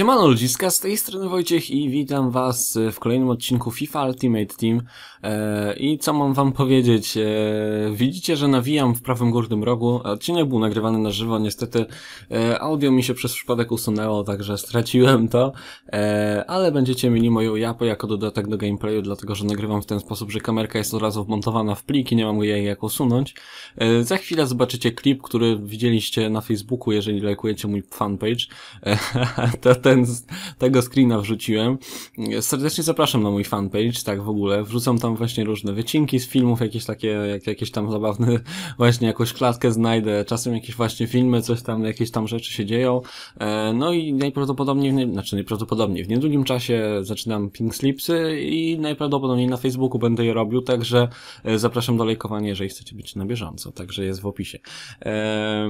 Siemano ludziska, z tej strony Wojciech i witam was w kolejnym odcinku FIFA Ultimate Team e, i co mam wam powiedzieć, e, widzicie, że nawijam w prawym górnym rogu, odcinek był nagrywany na żywo, niestety e, audio mi się przez przypadek usunęło, także straciłem to, ale będziecie mieli moją japę jako dodatek do gameplayu, dlatego że nagrywam w ten sposób, że kamerka jest od razu wmontowana w pliki, nie mam jej jak usunąć. Za chwilę zobaczycie klip, który widzieliście na Facebooku, jeżeli lajkujecie mój fanpage, to ten, tego screena wrzuciłem. Serdecznie zapraszam na mój fanpage, tak w ogóle. Wrzucam tam właśnie różne wycinki z filmów, jakieś takie, jak, jakieś tam zabawne, właśnie jakąś klatkę znajdę, czasem jakieś właśnie filmy, coś tam, jakieś tam rzeczy się dzieją. E, no i najprawdopodobniej, nie, znaczy najprawdopodobniej, w niedługim czasie zaczynam Pink Slipsy i najprawdopodobniej na Facebooku będę je robił, także e, zapraszam do lajkowania, jeżeli chcecie być na bieżąco, także jest w opisie. E,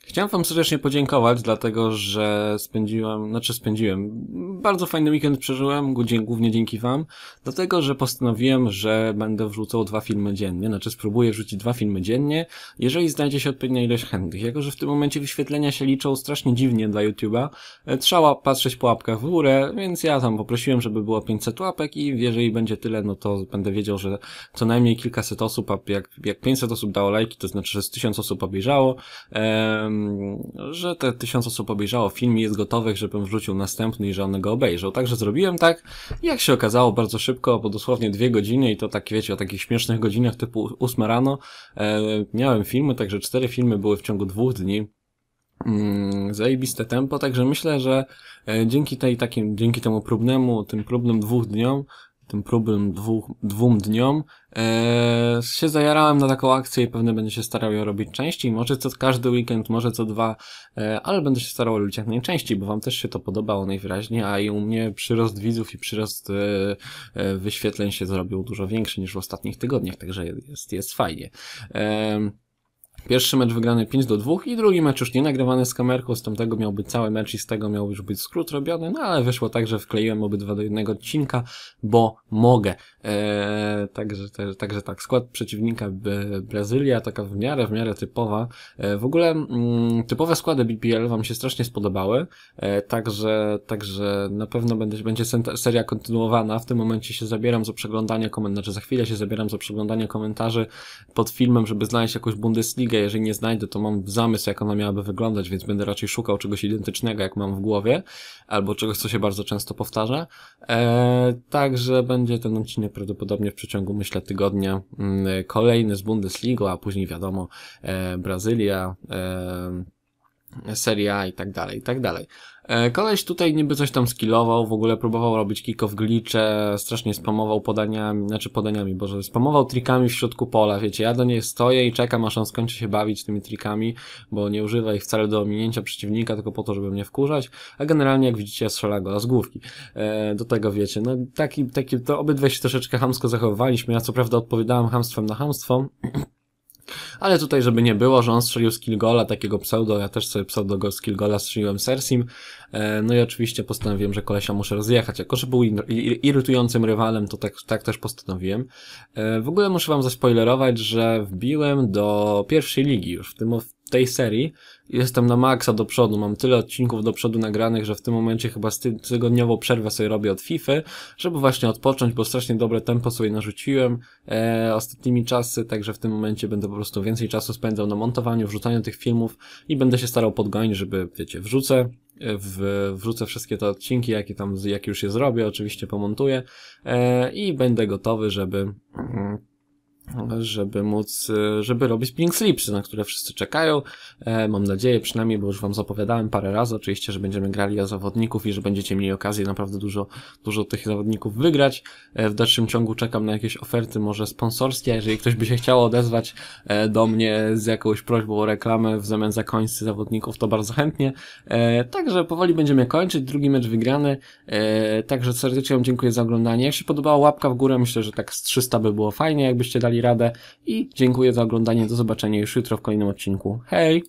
chciałem wam serdecznie podziękować, dlatego że spędziłem, znaczy spędziłem. Bardzo fajny weekend przeżyłem, głównie dzięki wam, dlatego, że postanowiłem, że będę wrzucał dwa filmy dziennie, znaczy spróbuję wrzucić dwa filmy dziennie, jeżeli znajdzie się odpowiednia ilość chętnych. Jako, że w tym momencie wyświetlenia się liczą strasznie dziwnie dla YouTube'a, e, trzeba patrzeć po łapkach w górę, więc ja tam poprosiłem, żeby było 500 łapek i jeżeli będzie tyle, no to będę wiedział, że co najmniej kilkaset osób, a jak, jak 500 osób dało lajki, to znaczy, że z 1000 osób obejrzało, em, że te 1000 osób obejrzało film i jest gotowych, żebym wrzucił wrzucił następny i go obejrzał. Także zrobiłem tak. Jak się okazało, bardzo szybko, bo dosłownie dwie godziny i to tak, wiecie, o takich śmiesznych godzinach typu 8 rano, e, miałem filmy, także cztery filmy były w ciągu dwóch dni. Mm, zajebiste tempo, także myślę, że e, dzięki tej takim, dzięki temu próbnemu, tym próbnym dwóch dniom tym próbem dwóch, dwóm dniom, e, się zajarałem na taką akcję i pewnie będę się starał ją robić częściej, może co każdy weekend, może co dwa, e, ale będę się starał robić jak najczęściej, bo wam też się to podobało najwyraźniej, a i u mnie przyrost widzów i przyrost e, e, wyświetleń się zrobił dużo większy niż w ostatnich tygodniach, także jest, jest fajnie. E, Pierwszy mecz wygrany 5 do 2 i drugi mecz już nie nagrywany z kamerką, z tamtego być cały mecz i z tego miał już być skrót robiony, no ale wyszło tak, że wkleiłem obydwa do jednego odcinka, bo mogę. Eee, także, te, także tak, skład przeciwnika Brazylia, taka w miarę, w miarę typowa. Eee, w ogóle mm, typowe składy BPL wam się strasznie spodobały, eee, także, także na pewno będzie, będzie seria kontynuowana. W tym momencie się zabieram za przeglądanie komentarzy, znaczy za chwilę się zabieram za przeglądanie komentarzy pod filmem, żeby znaleźć jakąś Bundesliga, Ligę, jeżeli nie znajdę, to mam zamysł, jak ona miałaby wyglądać, więc będę raczej szukał czegoś identycznego, jak mam w głowie, albo czegoś, co się bardzo często powtarza. Eee, także będzie ten odcinek prawdopodobnie w przeciągu, myślę, tygodnia. Mm, kolejny z Bundesliga, a później wiadomo, e, Brazylia, e, seria i tak dalej, i tak dalej. E, koleś tutaj niby coś tam skillował, w ogóle próbował robić kick-off glitche, strasznie spamował podaniami, znaczy podaniami, boże, spamował trikami w środku pola, wiecie, ja do niej stoję i czekam, aż on skończy się bawić tymi trikami, bo nie używa ich wcale do ominięcia przeciwnika, tylko po to, żeby mnie wkurzać, a generalnie, jak widzicie, strzela go z główki. E, do tego, wiecie, no taki, taki, to obydwie się troszeczkę hamsko zachowywaliśmy, ja co prawda odpowiadałem hamstwem na hamstwo, ale tutaj, żeby nie było, że on strzelił z Kilgola, takiego pseudo, ja też sobie pseudo z Kilgola strzeliłem Sersim, e, no i oczywiście postanowiłem, że kolesia muszę rozjechać. Jako, że był irytującym rywalem, to tak, tak też postanowiłem. E, w ogóle muszę wam zaspoilerować, że wbiłem do pierwszej ligi już w tym, w tej serii. Jestem na maksa do przodu, mam tyle odcinków do przodu nagranych, że w tym momencie chyba tygodniową przerwę sobie robię od FIFA, żeby właśnie odpocząć, bo strasznie dobre tempo sobie narzuciłem e, ostatnimi czasy, także w tym momencie będę po prostu więcej czasu spędzał na montowaniu, wrzucaniu tych filmów i będę się starał podgonić, żeby, wiecie, wrzucę, e, w, wrzucę wszystkie te odcinki, jakie tam, jakie już je zrobię, oczywiście pomontuję e, i będę gotowy, żeby... Mm, żeby móc, e, żeby robić Pink Slipsy, na które wszyscy czekają. E, mam nadzieję przynajmniej, bo już wam zapowiadałem parę razy oczywiście, że będziemy grali o zawodników i że będziecie mieli okazję naprawdę dużo, dużo tych zawodników wygrać. E, w dalszym ciągu czekam na jakieś oferty, może sponsorskie, jeżeli ktoś by się chciał odezwać do mnie z jakąś prośbą o reklamę w zamian za końcy zawodników, to bardzo chętnie. Także powoli będziemy kończyć, drugi mecz wygrany, także serdecznie wam dziękuję za oglądanie. Jak się podobała łapka w górę, myślę, że tak z 300 by było fajnie, jakbyście dali radę radę i dziękuję za oglądanie. Do zobaczenia już jutro w kolejnym odcinku. Hej!